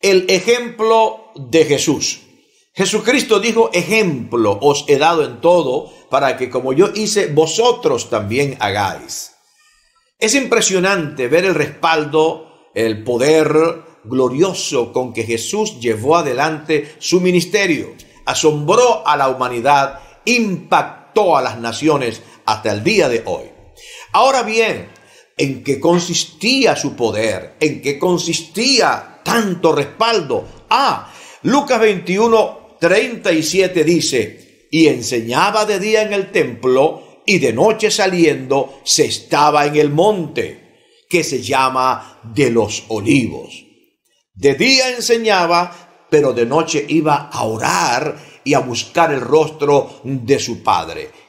el ejemplo de Jesús. Jesucristo dijo, ejemplo os he dado en todo para que como yo hice, vosotros también hagáis. Es impresionante ver el respaldo, el poder glorioso con que Jesús llevó adelante su ministerio. Asombró a la humanidad, impactó a las naciones hasta el día de hoy. Ahora bien, en qué consistía su poder, en qué consistía tanto respaldo. Ah, Lucas 21, 37 dice, y enseñaba de día en el templo y de noche saliendo se estaba en el monte, que se llama de los olivos. De día enseñaba, pero de noche iba a orar y a buscar el rostro de su padre.